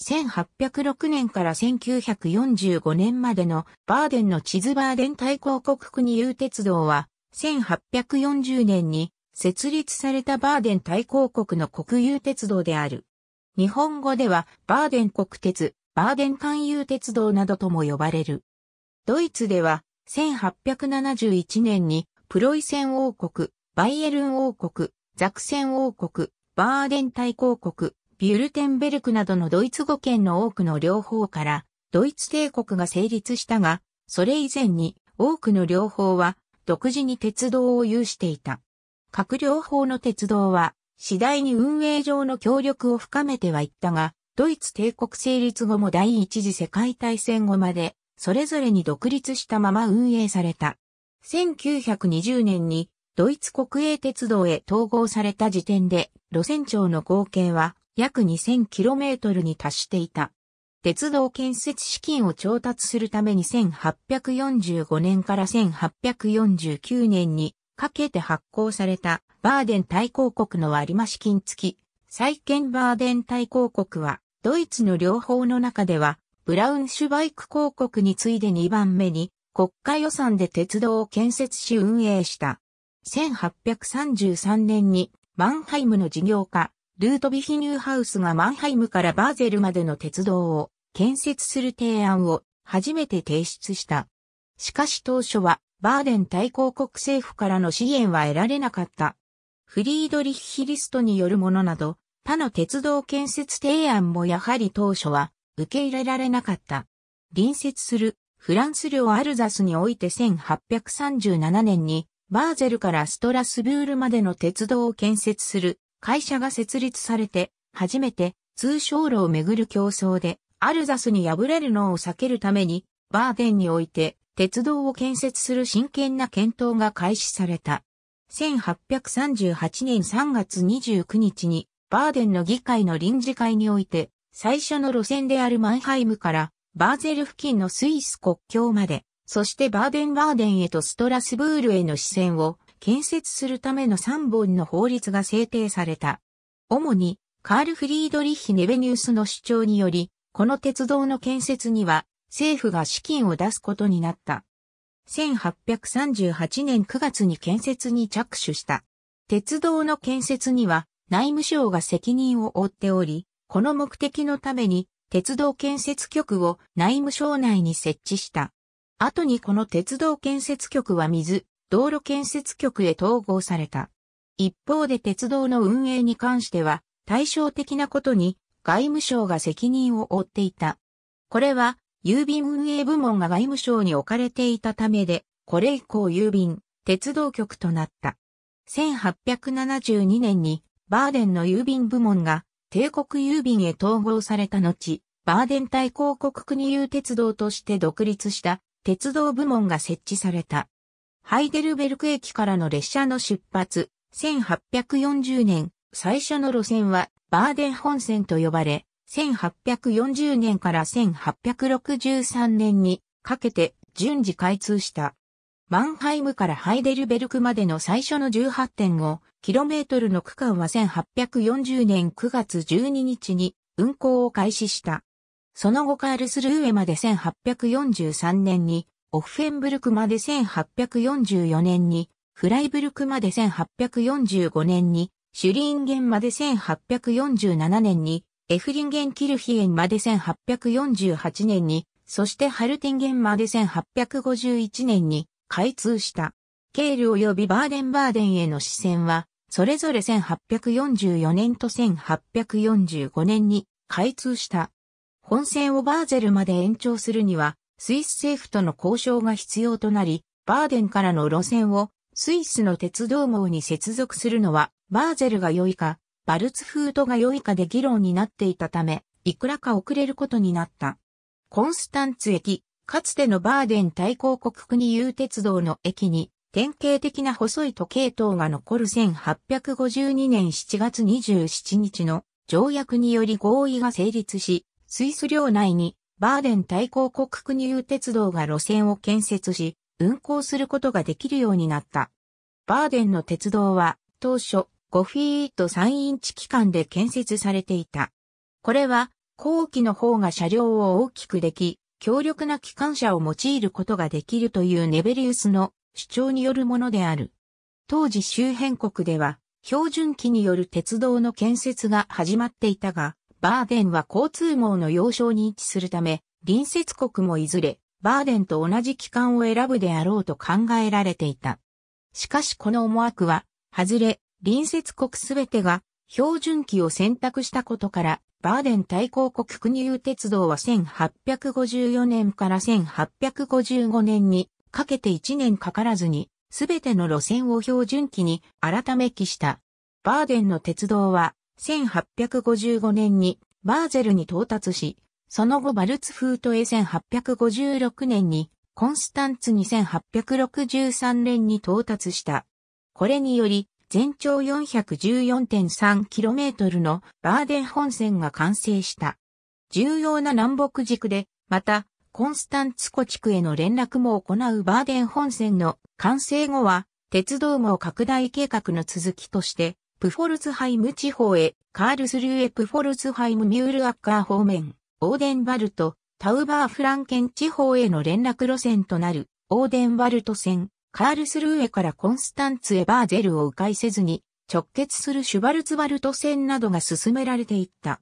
1806年から1945年までのバーデンの地図バーデン大公国国有鉄道は、1840年に設立されたバーデン大公国の国有鉄道である。日本語ではバーデン国鉄、バーデン関有鉄道などとも呼ばれる。ドイツでは1871年にプロイセン王国、バイエルン王国、ザクセン王国、バーデン大公国、ビュルテンベルクなどのドイツ語圏の多くの両方からドイツ帝国が成立したが、それ以前に多くの両方は独自に鉄道を有していた。各両方の鉄道は次第に運営上の協力を深めてはいったが、ドイツ帝国成立後も第一次世界大戦後まで、それぞれに独立したまま運営された。1920年にドイツ国営鉄道へ統合された時点で、路線長の合計は約 2000km に達していた。鉄道建設資金を調達するために1845年から1849年にかけて発行されたバーデン大公国の割増金付き、債券バーデン大公国はドイツの両方の中ではブラウンシュバイク公国に次いで2番目に国家予算で鉄道を建設し運営した。1833年にマンハイムの事業家ルートビヒニューハウスがマンハイムからバーゼルまでの鉄道を建設する提案を初めて提出した。しかし当初はバーデン対抗国政府からの支援は得られなかった。フリードリッヒリストによるものなど、他の鉄道建設提案もやはり当初は受け入れられなかった。隣接するフランス領アルザスにおいて1837年にバーゼルからストラスブールまでの鉄道を建設する会社が設立されて、初めて通商路をめぐる競争で、アルザスに敗れるのを避けるために、バーデンにおいて鉄道を建設する真剣な検討が開始された。1838年3月29日に、バーデンの議会の臨時会において、最初の路線であるマンハイムからバーゼル付近のスイス国境まで、そしてバーデンバーデンへとストラスブールへの視線を建設するための3本の法律が制定された。主に、カール・フリードリッヒ・ネベニュースの主張により、この鉄道の建設には政府が資金を出すことになった。1838年9月に建設に着手した。鉄道の建設には内務省が責任を負っており、この目的のために鉄道建設局を内務省内に設置した。後にこの鉄道建設局は水、道路建設局へ統合された。一方で鉄道の運営に関しては、対照的なことに外務省が責任を負っていた。これは、郵便運営部門が外務省に置かれていたためで、これ以降郵便、鉄道局となった。1872年に、バーデンの郵便部門が、帝国郵便へ統合された後、バーデン対広国国有鉄道として独立した鉄道部門が設置された。ハイデルベルク駅からの列車の出発、1840年、最初の路線はバーデン本線と呼ばれ、1840年から1863年にかけて順次開通した。マンハイムからハイデルベルクまでの最初の 18.5km の区間は1840年9月12日に運行を開始した。その後カールスルーエまで1843年にオフェンブルクまで1844年に、フライブルクまで1845年に、シュリーンゲンまで1847年に、エフリンゲンキルヒエンまで1848年に、そしてハルティンゲンまで1851年に開通した。ケール及びバーデンバーデンへの視線は、それぞれ1844年と1845年に開通した。本線をバーゼルまで延長するには、スイス政府との交渉が必要となり、バーデンからの路線をスイスの鉄道網に接続するのは、バーゼルが良いか、バルツフートが良いかで議論になっていたため、いくらか遅れることになった。コンスタンツ駅、かつてのバーデン対抗国国有鉄道の駅に、典型的な細い時計塔が残る1852年7月27日の条約により合意が成立し、スイス領内にバーデン対抗国国有鉄道が路線を建設し、運行することができるようになった。バーデンの鉄道は、当初、5フィート3インチ期間で建設されていた。これは、後期の方が車両を大きくでき、強力な機関車を用いることができるというネベリウスの主張によるものである。当時周辺国では、標準機による鉄道の建設が始まっていたが、バーデンは交通網の要衝に位置するため、隣接国もいずれ、バーデンと同じ機関を選ぶであろうと考えられていた。しかしこの思惑は、外れ、隣接国すべてが標準機を選択したことから、バーデン対抗国国有鉄道は1854年から1855年にかけて1年かからずに、すべての路線を標準機に改め記した。バーデンの鉄道は1855年にバーゼルに到達し、その後バルツフートへ1856年に、コンスタンツに1863年に到達した。これにより、全長 414.3km のバーデン本線が完成した。重要な南北軸で、また、コンスタンツ湖地区への連絡も行うバーデン本線の完成後は、鉄道網拡大計画の続きとして、プフォルツハイム地方へ、カールスルーエプフォルツハイムミュールアッカー方面、オーデンバルト、タウバーフランケン地方への連絡路線となる、オーデンバルト線、カールスルーエからコンスタンツへバーゼルを迂回せずに、直結するシュバルツバルト線などが進められていった。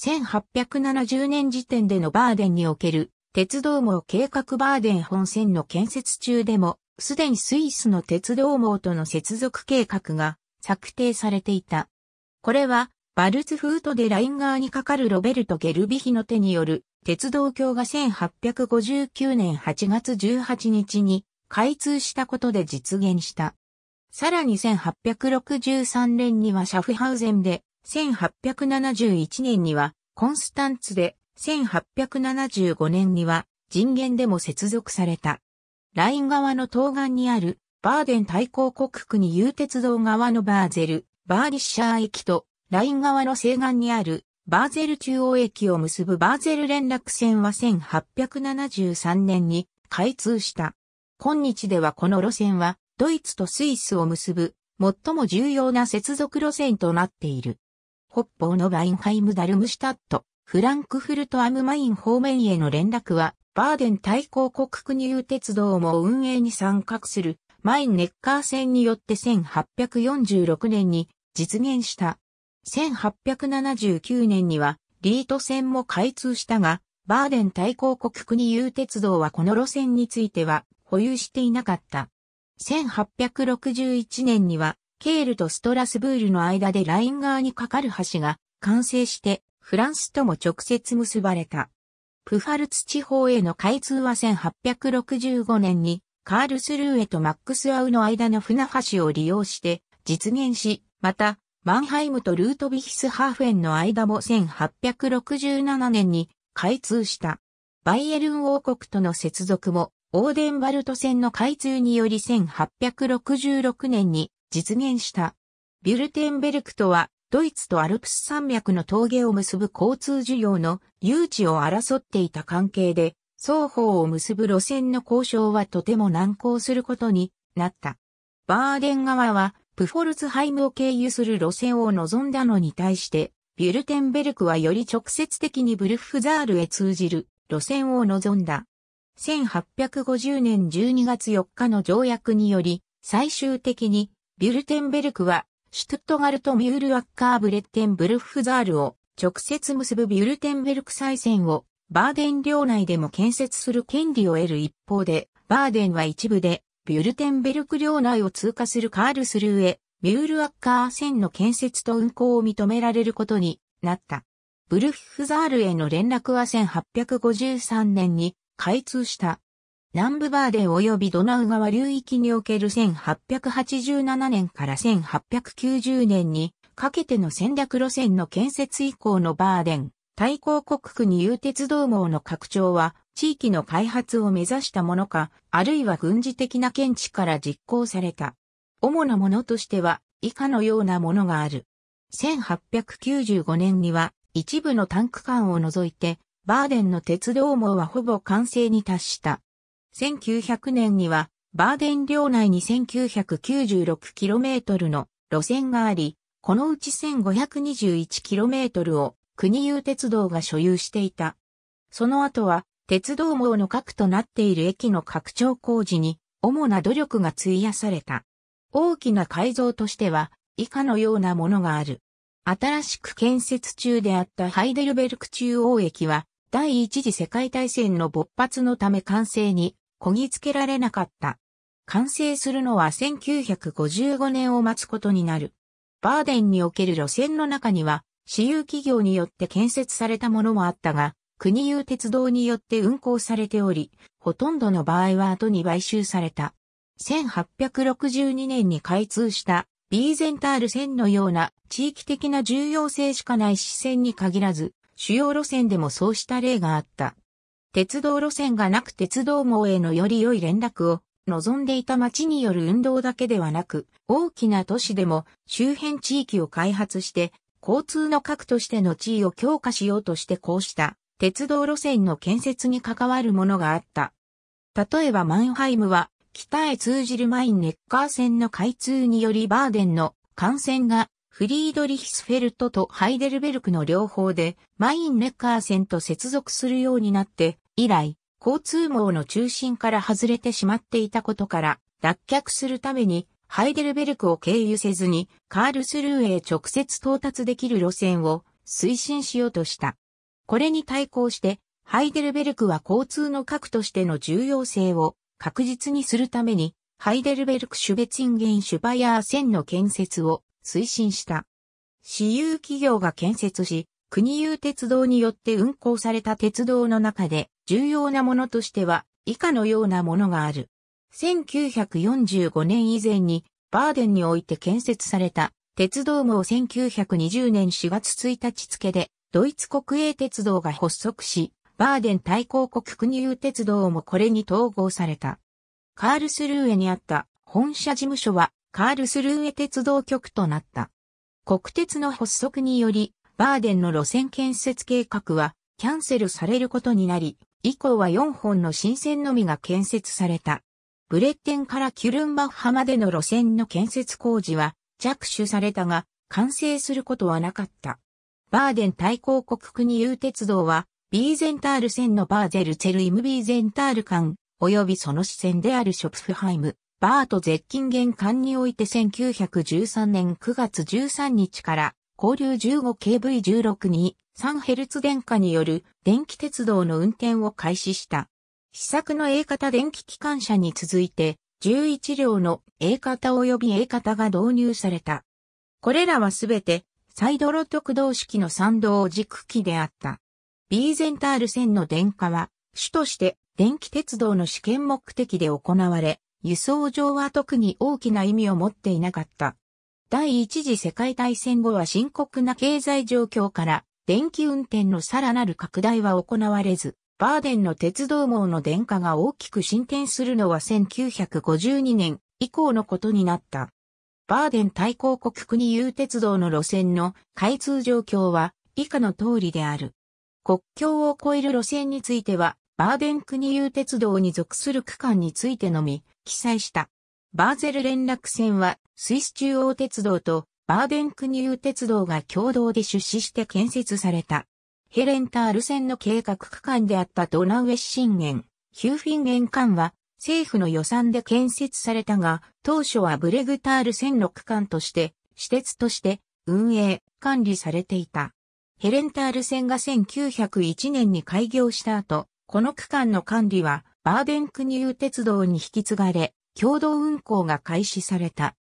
1870年時点でのバーデンにおける鉄道網計画バーデン本線の建設中でも、すでにスイスの鉄道網との接続計画が策定されていた。これは、バルツフートでライン側にかかるロベルト・ゲルビヒの手による鉄道橋が1859年8月18日に開通したことで実現した。さらに1863年にはシャフハウゼンで、1871年にはコンスタンツで、1875年には人間でも接続された。ライン側の東岸にあるバーデン大抗国区に有鉄道側のバーゼル、バーディッシャー駅と、ライン側の西岸にある、バーゼル中央駅を結ぶバーゼル連絡線は1873年に開通した。今日ではこの路線は、ドイツとスイスを結ぶ、最も重要な接続路線となっている。北方のバインハイムダルムシュタット、フランクフルトアムマイン方面への連絡は、バーデン大抗国国有鉄道も運営に参画するマイン・ネッカー戦によって1846年に実現した。1879年にはリート線も開通したが、バーデン対抗国国有鉄道はこの路線については保有していなかった。1861年にはケールとストラスブールの間でライン側に架かる橋が完成してフランスとも直接結ばれた。プファルツ地方への開通は1865年にカールスルーへとマックスアウの間の船橋を利用して実現し、また、マンハイムとルートビヒスハーフェンの間も1867年に開通した。バイエルン王国との接続も、オーデンバルト線の開通により1866年に実現した。ビュルテンベルクとは、ドイツとアルプス山脈の峠を結ぶ交通需要の誘致を争っていた関係で、双方を結ぶ路線の交渉はとても難航することになった。バーデン側はプフォルツハイムを経由する路線を望んだのに対して、ビュルテンベルクはより直接的にブルフザールへ通じる路線を望んだ。1850年12月4日の条約により、最終的にビュルテンベルクはシュトゥットガルトミュールワッカーブレッテンブルフザールを直接結ぶビュルテンベルク再選をバーデン領内でも建設する権利を得る一方で、バーデンは一部で、ビュルテンベルク領内を通過するカールスルーへ、ミュールアッカー線の建設と運行を認められることになった。ブルフフザールへの連絡は1853年に開通した。南部バーデン及びドナウ川流域における1887年から1890年にかけての戦略路線の建設以降のバーデン、対抗国区に有鉄道網の拡張は、地域の開発を目指したものか、あるいは軍事的な見地から実行された。主なものとしては、以下のようなものがある。1895年には、一部のタンク間を除いて、バーデンの鉄道網はほぼ完成に達した。1900年には、バーデン領内に 1996km の路線があり、このうち 1521km を国有鉄道が所有していた。その後は、鉄道網の核となっている駅の拡張工事に、主な努力が費やされた。大きな改造としては、以下のようなものがある。新しく建設中であったハイデルベルク中央駅は、第一次世界大戦の勃発のため完成に、こぎつけられなかった。完成するのは1955年を待つことになる。バーデンにおける路線の中には、私有企業によって建設されたものもあったが、国有鉄道によって運行されており、ほとんどの場合は後に買収された。1862年に開通したビーゼンタール線のような地域的な重要性しかない支線に限らず、主要路線でもそうした例があった。鉄道路線がなく鉄道網へのより良い連絡を望んでいた町による運動だけではなく、大きな都市でも周辺地域を開発して交通の核としての地位を強化しようとしてこうした鉄道路線の建設に関わるものがあった。例えばマンハイムは北へ通じるマインネッカー線の開通によりバーデンの幹線がフリードリヒスフェルトとハイデルベルクの両方でマインネッカー線と接続するようになって以来交通網の中心から外れてしまっていたことから脱却するためにハイデルベルクを経由せずに、カールスルーへ直接到達できる路線を推進しようとした。これに対抗して、ハイデルベルクは交通の核としての重要性を確実にするために、ハイデルベルク・シュベツィンゲン・シュバヤー線の建設を推進した。私有企業が建設し、国有鉄道によって運行された鉄道の中で重要なものとしては以下のようなものがある。1945年以前にバーデンにおいて建設された鉄道網1920年4月1日付でドイツ国営鉄道が発足し、バーデン対抗国国有鉄道もこれに統合された。カールスルーエにあった本社事務所はカールスルーエ鉄道局となった。国鉄の発足により、バーデンの路線建設計画はキャンセルされることになり、以降は4本の新線のみが建設された。ブレッテンからキュルンバッハまでの路線の建設工事は着手されたが、完成することはなかった。バーデン大抗国国有鉄道は、ビーゼンタール線のバーゼルチェルイムビーゼンタール間、及びその支線であるショプフハイム、バート絶近玄関において1913年9月13日から、交流 15KV16 に 3Hz 電化による電気鉄道の運転を開始した。試作の A 型電気機関車に続いて、11両の A 型及び A 型が導入された。これらはすべて、サイドロ特動式の参道軸機であった。ビーゼンタール線の電化は、主として電気鉄道の試験目的で行われ、輸送上は特に大きな意味を持っていなかった。第一次世界大戦後は深刻な経済状況から、電気運転のさらなる拡大は行われず、バーデンの鉄道網の電化が大きく進展するのは1952年以降のことになった。バーデン対抗国国有鉄道の路線の開通状況は以下の通りである。国境を越える路線については、バーデン国有鉄道に属する区間についてのみ記載した。バーゼル連絡船はスイス中央鉄道とバーデン国有鉄道が共同で出資して建設された。ヘレンタール線の計画区間であったドナウエッシンゲン、ヒューフィンゲン間は政府の予算で建設されたが、当初はブレグタール線の区間として、私鉄として運営、管理されていた。ヘレンタール線が1901年に開業した後、この区間の管理はバーデン国有鉄道に引き継がれ、共同運行が開始された。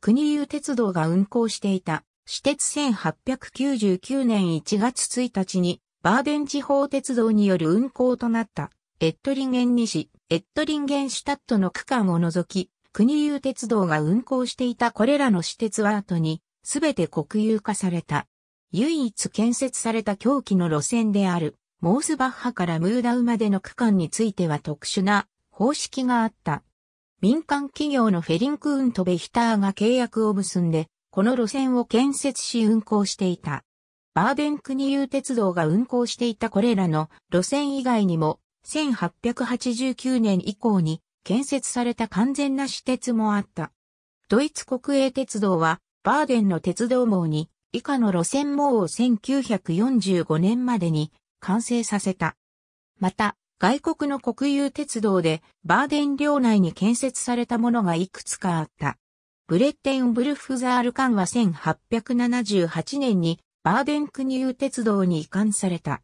国有鉄道が運行していた私鉄1899年1月1日に、バーデン地方鉄道による運行となった、エットリンゲン西、エットリンゲンシュタットの区間を除き、国有鉄道が運行していたこれらの私鉄は後に、すべて国有化された。唯一建設された狂気の路線である、モースバッハからムーダウまでの区間については特殊な方式があった。民間企業のフェリンクーンとベヒターが契約を結んで、この路線を建設し運行していた。バーベン国有鉄道が運行していたこれらの路線以外にも、1889年以降に建設された完全な私鉄もあった。ドイツ国営鉄道は、バーデンの鉄道網に、以下の路線網を1945年までに完成させた。また、外国の国有鉄道で、バーデン領内に建設されたものがいくつかあった。ブレッテンブルフザール艦は1878年にバーデン国有鉄道に移管された。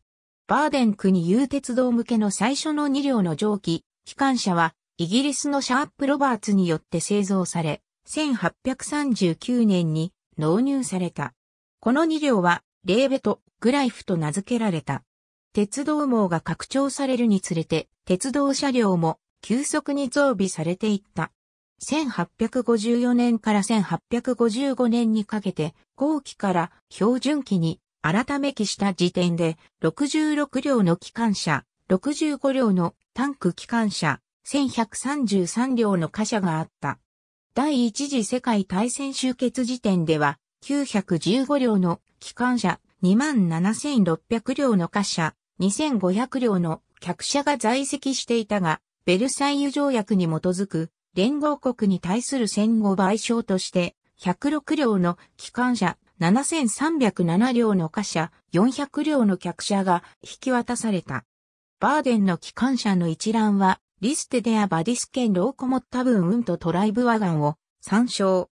バーデン国有鉄道向けの最初の2両の蒸気、機関車はイギリスのシャープ・ロバーツによって製造され、1839年に納入された。この2両はレーベとグライフと名付けられた。鉄道網が拡張されるにつれて、鉄道車両も急速に増備されていった。1854年から1855年にかけて、後期から標準期に改め期した時点で、66両の機関車、65両のタンク機関車、1133両の貨車があった。第一次世界大戦終結時点では、915両の機関車、27,600両の貨車、2500両の客車が在籍していたが、ベルサイユ条約に基づく連合国に対する戦後賠償として、106両の機関車、7307両の貨車、400両の客車が引き渡された。バーデンの機関車の一覧は、リステデア・バディスケンローコモッタブンウンとトライブワガンを参照。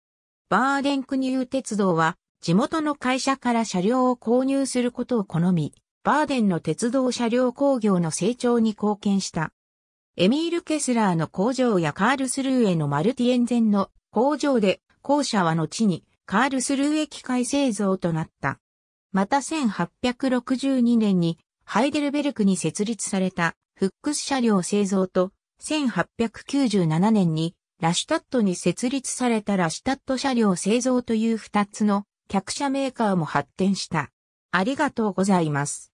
バーデン国有鉄道は、地元の会社から車両を購入することを好み、バーデンの鉄道車両工業の成長に貢献した。エミール・ケスラーの工場やカールスルーへのマルティエンゼンの工場で、校舎は後にカールスルーへ機械製造となった。また1862年にハイデルベルクに設立されたフックス車両製造と1897年にラシュタットに設立されたラシュタット車両製造という2つの客車メーカーも発展した。ありがとうございます。